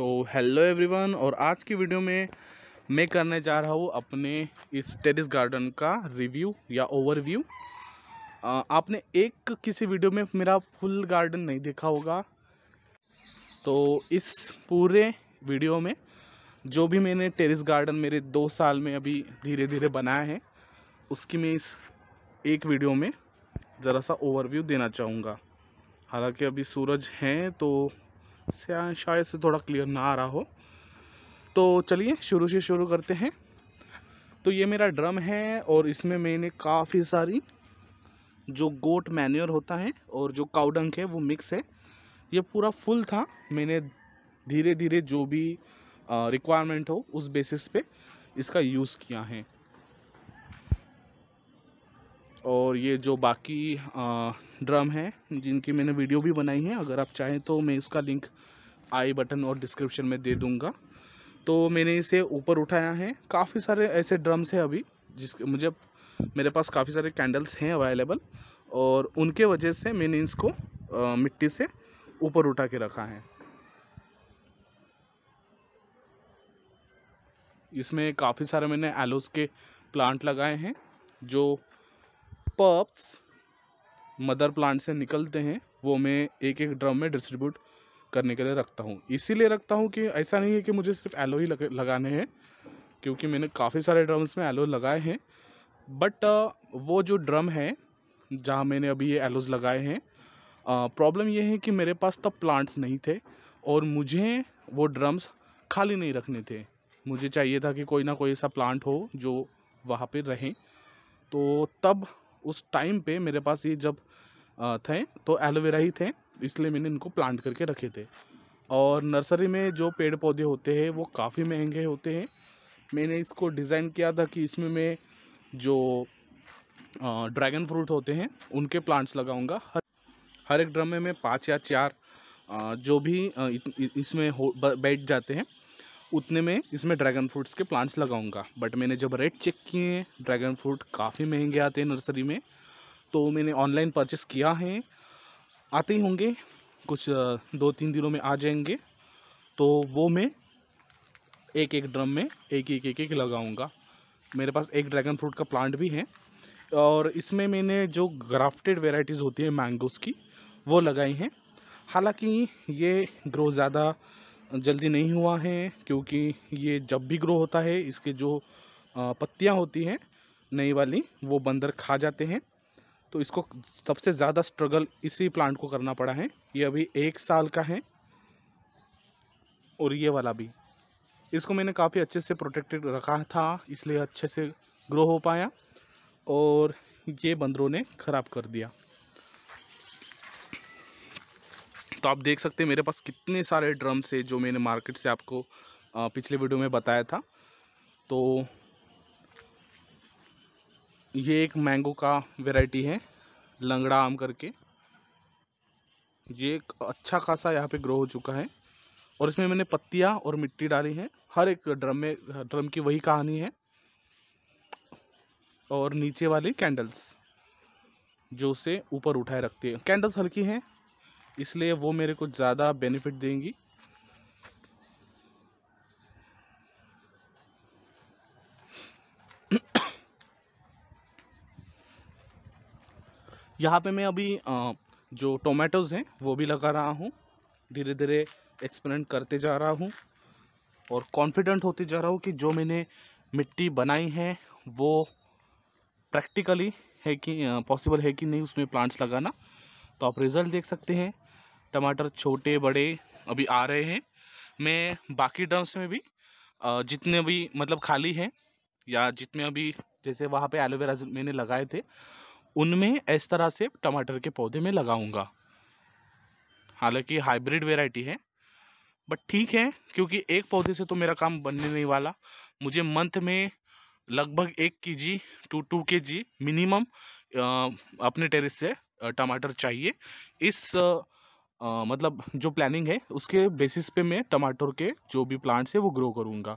तो hello everyone और आज की वीडियो में मैं करने जा रहा हूँ अपने इस टेरिस गार्डन का रिव्यू या ओवरव्यू आपने एक किसी वीडियो में मेरा फुल गार्डन नहीं देखा होगा तो इस पूरे वीडियो में जो भी मैंने टेरिस गार्डन मेरे दो साल में अभी धीरे धीरे बनाया है उसकी मैं इस एक वीडियो में ज़रा सा ओवरव्यू देना चाहूँगा हालांकि अभी सूरज हैं तो शायद से थोड़ा क्लियर ना आ रहा हो तो चलिए शुरू से शुरू करते हैं तो ये मेरा ड्रम है और इसमें मैंने काफ़ी सारी जो गोट मैन्योर होता है और जो काउडंक है वो मिक्स है ये पूरा फुल था मैंने धीरे धीरे जो भी रिक्वायरमेंट हो उस बेसिस पे इसका यूज़ किया है और ये जो बाकी आ, ड्रम हैं जिनकी मैंने वीडियो भी बनाई है अगर आप चाहें तो मैं इसका लिंक आई बटन और डिस्क्रिप्शन में दे दूँगा तो मैंने इसे ऊपर उठाया है काफ़ी सारे ऐसे ड्रम्स हैं अभी जिसके मुझे मेरे पास काफ़ी सारे कैंडल्स हैं अवेलेबल और उनके वजह से मैंने इसको आ, मिट्टी से ऊपर उठा के रखा है इसमें काफ़ी सारे मैंने एलोस के प्लांट लगाए हैं जो पप्स मदर प्लांट से निकलते हैं वो मैं एक एक ड्रम में डिस्ट्रीब्यूट करने के लिए रखता हूँ इसीलिए रखता हूँ कि ऐसा नहीं है कि मुझे सिर्फ एलो ही लगाने हैं क्योंकि मैंने काफ़ी सारे ड्रम्स में एलो लगाए हैं बट वो जो ड्रम है जहाँ मैंने अभी ये एलोज लगाए हैं प्रॉब्लम ये है कि मेरे पास तब प्लांट्स नहीं थे और मुझे वो ड्रम्स खाली नहीं रखने थे मुझे चाहिए था कि कोई ना कोई ऐसा प्लांट हो जो वहाँ पर रहें तो तब उस टाइम पे मेरे पास ये जब थे तो एलोवेरा ही थे इसलिए मैंने इनको प्लांट करके रखे थे और नर्सरी में जो पेड़ पौधे होते हैं वो काफ़ी महंगे होते हैं मैंने इसको डिज़ाइन किया था कि इसमें मैं जो ड्रैगन फ्रूट होते हैं उनके प्लांट्स लगाऊंगा हर हर एक ड्रम में मैं पाँच या चार जो भी इसमें हो बैठ जाते हैं उतने में इसमें ड्रैगन फ्रूट्स के प्लांट्स लगाऊंगा बट मैंने जब रेट चेक किए हैं ड्रैगन फ्रूट काफ़ी महंगे आते हैं नर्सरी में तो मैंने ऑनलाइन परचेस किया है आते ही होंगे कुछ दो तीन दिनों में आ जाएंगे तो वो मैं एक एक ड्रम में एक एक एक एक लगाऊँगा मेरे पास एक ड्रैगन फ्रूट का प्लांट भी है और इसमें मैंने जो ग्राफ्टेड वेराइटीज़ होती है मैंगोज़ की वो लगाई हैं हालांकि ये ग्रो ज़्यादा जल्दी नहीं हुआ है क्योंकि ये जब भी ग्रो होता है इसके जो पत्तियाँ होती हैं नई वाली वो बंदर खा जाते हैं तो इसको सबसे ज़्यादा स्ट्रगल इसी प्लांट को करना पड़ा है ये अभी एक साल का है और ये वाला भी इसको मैंने काफ़ी अच्छे से प्रोटेक्टेड रखा था इसलिए अच्छे से ग्रो हो पाया और ये बंदरों ने ख़राब कर दिया तो आप देख सकते हैं मेरे पास कितने सारे ड्रम्स है जो मैंने मार्केट से आपको पिछले वीडियो में बताया था तो ये एक मैंगो का वेराइटी है लंगड़ा आम करके ये एक अच्छा खासा यहाँ पे ग्रो हो चुका है और इसमें मैंने पत्तियाँ और मिट्टी डाली है हर एक ड्रम में ड्रम की वही कहानी है और नीचे वाली कैंडल्स जो उसे ऊपर उठाए रखती है कैंडल्स हल्की हैं इसलिए वो मेरे को ज़्यादा बेनिफिट देंगी यहाँ पे मैं अभी जो टोमेटोज़ हैं वो भी लगा रहा हूँ धीरे धीरे एक्सपेरिमेंट करते जा रहा हूँ और कॉन्फिडेंट होते जा रहा हूँ कि जो मैंने मिट्टी बनाई है वो प्रैक्टिकली है कि पॉसिबल है कि नहीं उसमें प्लांट्स लगाना तो आप रिज़ल्ट देख सकते हैं टमाटर छोटे बड़े अभी आ रहे हैं मैं बाकी ड्रम्स में भी जितने भी मतलब खाली हैं या जितने अभी जैसे वहाँ पे एलोवेरा मैंने लगाए थे उनमें इस तरह से टमाटर के पौधे में लगाऊंगा हालांकि हाइब्रिड वेराइटी है बट ठीक है क्योंकि एक पौधे से तो मेरा काम बनने नहीं वाला मुझे मंथ में लगभग एक के जी टू टू के जी मिनिमम अपने टेरिस से टमाटर चाहिए इस आ, मतलब जो प्लानिंग है उसके बेसिस पे मैं टमाटर के जो भी प्लांट्स है वो ग्रो करूँगा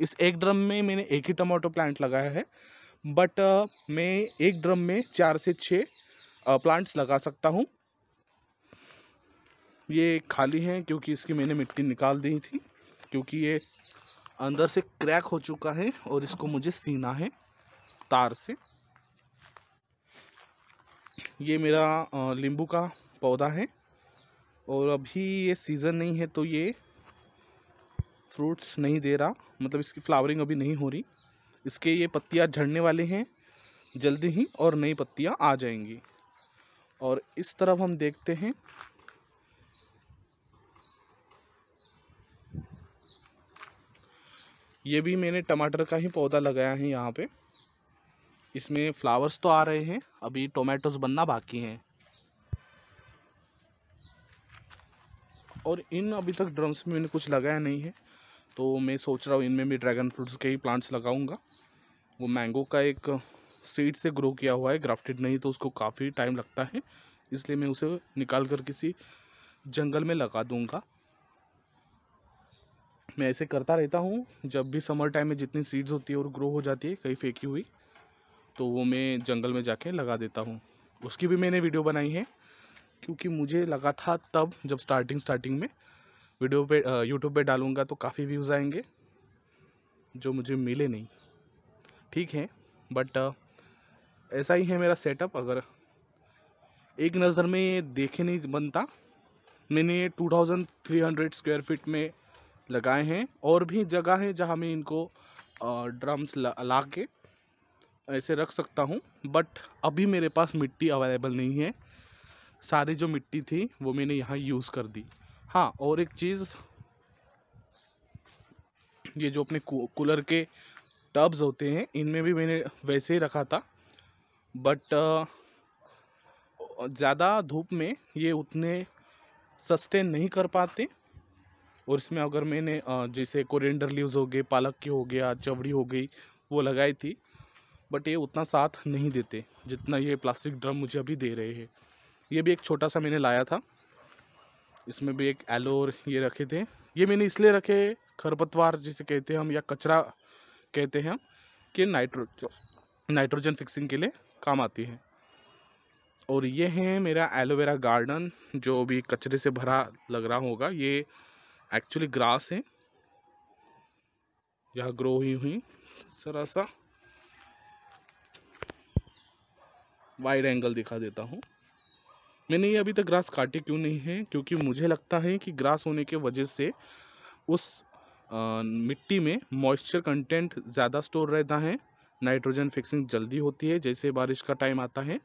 इस एक ड्रम में मैंने एक ही टमाटो प्लांट लगाया है बट आ, मैं एक ड्रम में चार से छः प्लांट्स लगा सकता हूँ ये खाली है क्योंकि इसकी मैंने मिट्टी निकाल दी थी क्योंकि ये अंदर से क्रैक हो चुका है और इसको मुझे सीना है तार से ये मेरा लींबू का पौधा है और अभी ये सीज़न नहीं है तो ये फ्रूट्स नहीं दे रहा मतलब इसकी फ्लावरिंग अभी नहीं हो रही इसके ये पत्तियाँ झड़ने वाले हैं जल्दी ही और नई पत्तियाँ आ जाएंगी और इस तरफ हम देखते हैं ये भी मैंने टमाटर का ही पौधा लगाया है यहाँ पे इसमें फ्लावर्स तो आ रहे हैं अभी टोमेटोज़ बनना बाकी हैं और इन अभी तक ड्रम्स में मैंने कुछ लगाया नहीं है तो मैं सोच रहा हूँ इनमें भी ड्रैगन फ्रूट्स के ही प्लांट्स लगाऊंगा वो मैंगो का एक सीड से ग्रो किया हुआ है ग्राफ्टेड नहीं तो उसको काफ़ी टाइम लगता है इसलिए मैं उसे निकाल कर किसी जंगल में लगा दूँगा मैं ऐसे करता रहता हूँ जब भी समर टाइम में जितनी सीड्स होती है और ग्रो हो जाती है कहीं फेंकी हुई तो वो मैं जंगल में जाके लगा देता हूँ उसकी भी मैंने वीडियो बनाई है क्योंकि मुझे लगा था तब जब स्टार्टिंग स्टार्टिंग में वीडियो पे यूट्यूब पे डालूंगा तो काफ़ी व्यूज़ आएंगे जो मुझे मिले नहीं ठीक है बट ऐसा ही है मेरा सेटअप अगर एक नज़र में ये देखे नहीं बनता मैंने 2300 स्क्वायर फीट में लगाए हैं और भी जगह है जहाँ मैं इनको ड्रम्स ला, ला के ऐसे रख सकता हूँ बट अभी मेरे पास मिट्टी अवेलेबल नहीं है सारी जो मिट्टी थी वो मैंने यहाँ यूज़ कर दी हाँ और एक चीज़ ये जो अपने कूलर के टब्स होते हैं इनमें भी मैंने वैसे ही रखा था बट ज़्यादा धूप में ये उतने सस्टेन नहीं कर पाते और इसमें अगर मैंने जैसे कोरिएंडर लीव्स हो गए पालक की हो गया चवड़ी हो गई वो लगाई थी बट ये उतना साथ नहीं देते जितना ये प्लास्टिक ड्रम मुझे अभी दे रहे हैं ये भी एक छोटा सा मैंने लाया था इसमें भी एक एलो और ये रखे थे ये मैंने इसलिए रखे खरपतवार जिसे कहते हैं हम या कचरा कहते हैं हम कि नाइट्रो नाइट्रोजन फिक्सिंग के लिए काम आती है और ये है मेरा एलोवेरा गार्डन जो भी कचरे से भरा लग रहा होगा ये एक्चुअली ग्रास है यहाँ ग्रो हुई हुई सरा सा वाइड एंगल दिखा देता हूँ मैंने ये अभी तक ग्रास काटी क्यों नहीं है क्योंकि मुझे लगता है कि ग्रास होने के वजह से उस आ, मिट्टी में मॉइस्चर कंटेंट ज़्यादा स्टोर रहता है नाइट्रोजन फिक्सिंग जल्दी होती है जैसे बारिश का टाइम आता है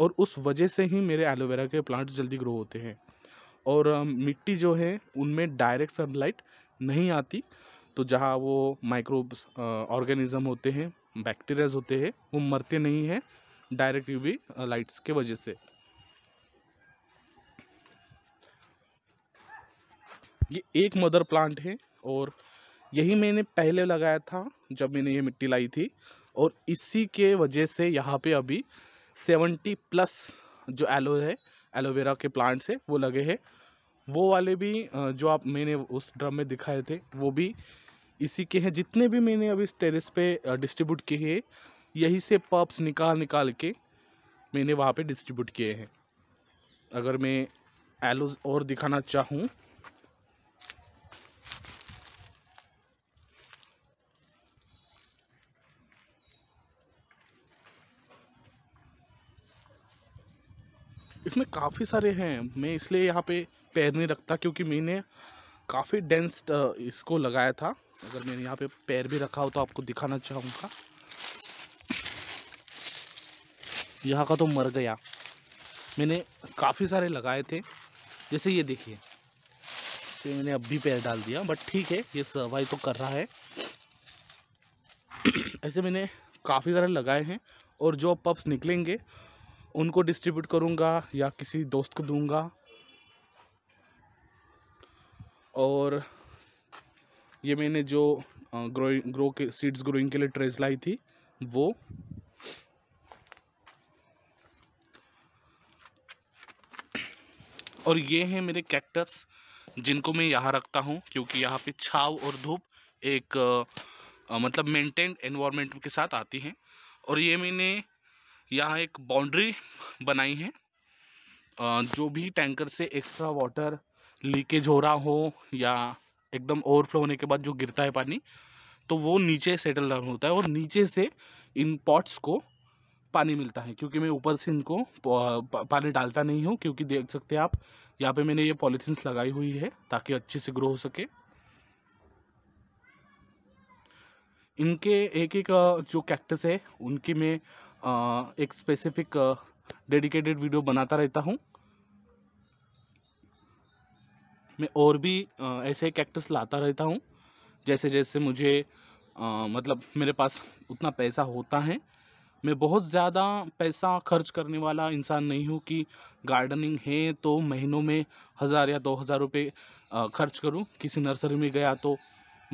और उस वजह से ही मेरे एलोवेरा के प्लांट जल्दी ग्रो होते हैं और आ, मिट्टी जो है उनमें डायरेक्ट सनलाइट नहीं आती तो जहाँ वो माइक्रोब्स ऑर्गेनिज़म होते हैं बैक्टीरियाज होते हैं वो मरते नहीं हैं डायरेक्ट यू लाइट्स के वजह से ये एक मदर प्लांट है और यही मैंने पहले लगाया था जब मैंने ये मिट्टी लाई थी और इसी के वजह से यहाँ पे अभी सेवेंटी प्लस जो एलो है एलोवेरा के प्लांट्स है वो लगे हैं वो वाले भी जो आप मैंने उस ड्रम में दिखाए थे वो भी इसी के हैं जितने भी मैंने अभी इस टेरिस पे डिस्ट्रीब्यूट किए हैं यही से पप्स निकाल निकाल के मैंने वहाँ पे डिस्ट्रीब्यूट किए हैं अगर मैं एलोज और दिखाना चाहूँ इसमें काफ़ी सारे हैं मैं इसलिए यहाँ पे पैर नहीं रखता क्योंकि मैंने काफ़ी डेंस इसको लगाया था अगर मैंने यहाँ पे पैर भी रखा हो तो आपको दिखाना चाहूँगा यहाँ का तो मर गया मैंने काफ़ी सारे लगाए थे जैसे ये देखिए तो मैंने अब भी पैर डाल दिया बट ठीक है ये सर्वाइव तो कर रहा है ऐसे मैंने काफ़ी सारे लगाए हैं और जो पप्स निकलेंगे उनको डिस्ट्रीब्यूट करूँगा या किसी दोस्त को दूँगा और ये मैंने जो ग्रो ग्रो के सीड्स ग्रोइंग के लिए ट्रेज लाई थी वो और ये हैं मेरे कैक्टस जिनको मैं यहाँ रखता हूँ क्योंकि यहाँ पे छाव और धूप एक आ, मतलब मेंटेन एनवायरनमेंट के साथ आती हैं और ये मैंने यहाँ एक बाउंड्री बनाई है जो भी टैंकर से एक्स्ट्रा वाटर लीकेज हो रहा हो या एकदम ओवरफ्लो होने के बाद जो गिरता है पानी तो वो नीचे सेटल डाउन होता है और नीचे से इन पॉट्स को पानी मिलता है क्योंकि मैं ऊपर से इनको पानी डालता नहीं हूँ क्योंकि देख सकते हैं आप यहाँ पे मैंने ये पॉलीथीन्स लगाई हुई है ताकि अच्छे से ग्रो हो सके इनके एक एक जो कैक्टस है उनकी मैं एक स्पेसिफिक डेडिकेटेड वीडियो बनाता रहता हूँ मैं और भी ऐसे कैक्टस लाता रहता हूँ जैसे जैसे मुझे आ, मतलब मेरे पास उतना पैसा होता है मैं बहुत ज़्यादा पैसा खर्च करने वाला इंसान नहीं हूँ कि गार्डनिंग है तो महीनों में हज़ार या दो हज़ार रुपये खर्च करूँ किसी नर्सरी में गया तो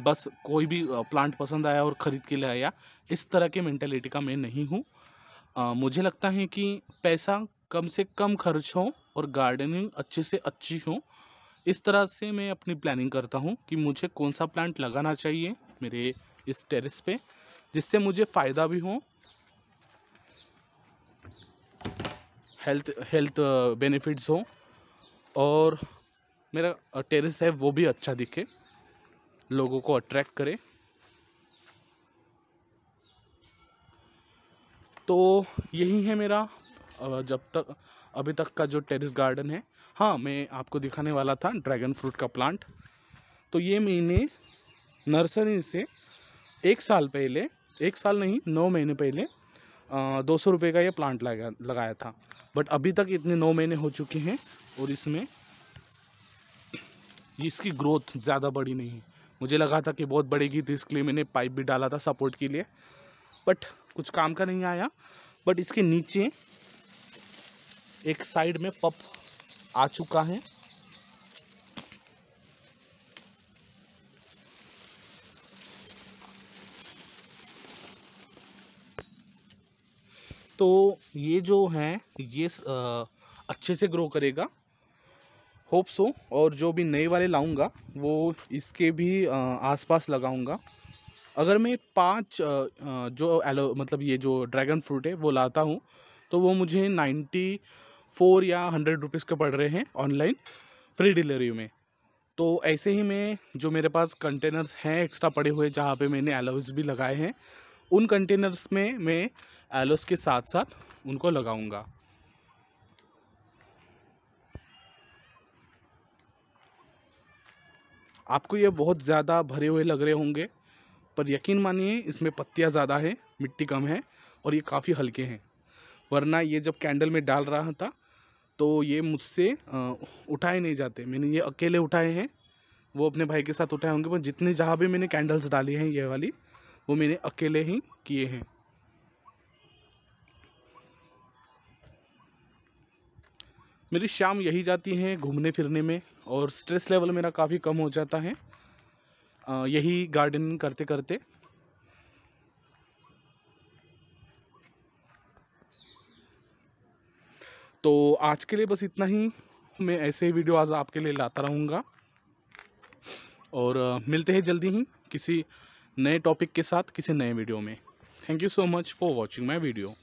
बस कोई भी प्लांट पसंद आया और ख़रीद के ले आया इस तरह के मैंटेलिटी का मैं नहीं हूँ आ, मुझे लगता है कि पैसा कम से कम खर्च हो और गार्डनिंग अच्छे से अच्छी हो इस तरह से मैं अपनी प्लानिंग करता हूँ कि मुझे कौन सा प्लांट लगाना चाहिए मेरे इस टेरेस पे जिससे मुझे फ़ायदा भी हो हेल्थ हेल्थ बेनिफिट्स हो और मेरा टेरेस है वो भी अच्छा दिखे लोगों को अट्रैक्ट करे तो यही है मेरा जब तक अभी तक का जो टेरिस गार्डन है हाँ मैं आपको दिखाने वाला था ड्रैगन फ्रूट का प्लांट तो ये मैंने नर्सरी से एक साल पहले एक साल नहीं नौ महीने पहले दो सौ रुपये का ये प्लांट लगा लगाया था बट अभी तक इतने नौ महीने हो चुके हैं और इसमें इसकी ग्रोथ ज़्यादा बड़ी नहीं है मुझे लगा था कि बहुत बढ़ेगी तो इसके लिए मैंने पाइप भी डाला था सपोर्ट के लिए बट कुछ काम का नहीं आया बट इसके नीचे एक साइड में पप आ चुका है तो ये जो है ये आ, अच्छे से ग्रो करेगा होप सो और जो भी नए वाले लाऊंगा वो इसके भी आसपास लगाऊंगा अगर मैं पाँच जो एलो मतलब ये जो ड्रैगन फ्रूट है वो लाता हूँ तो वो मुझे नाइन्टी फोर या हंड्रेड रुपीज़ के पड़ रहे हैं ऑनलाइन फ्री डिलीवरी में तो ऐसे ही मैं जो मेरे पास कंटेनर्स हैं एक्स्ट्रा पड़े हुए जहाँ पे मैंने एलोज भी लगाए हैं उन कंटेनर्स में मैं एलोज के साथ साथ उनको लगाऊंगा आपको ये बहुत ज़्यादा भरे हुए लग रहे होंगे पर यकीन मानिए इसमें पत्तियाँ ज़्यादा है मिट्टी कम है और ये काफ़ी हल्के हैं वरना ये जब कैंडल में डाल रहा था तो ये मुझसे उठाए नहीं जाते मैंने ये अकेले उठाए हैं वो अपने भाई के साथ उठाए होंगे पर जितने जहाँ भी मैंने कैंडल्स डाली हैं ये वाली वो मैंने अकेले ही किए हैं मेरी शाम यही जाती है घूमने फिरने में और स्ट्रेस लेवल मेरा काफ़ी कम हो जाता है यही गार्डनिंग करते करते तो आज के लिए बस इतना ही मैं ऐसे वीडियो आज आपके लिए लाता रहूँगा और मिलते हैं जल्दी ही किसी नए टॉपिक के साथ किसी नए वीडियो में thank you so much for watching my video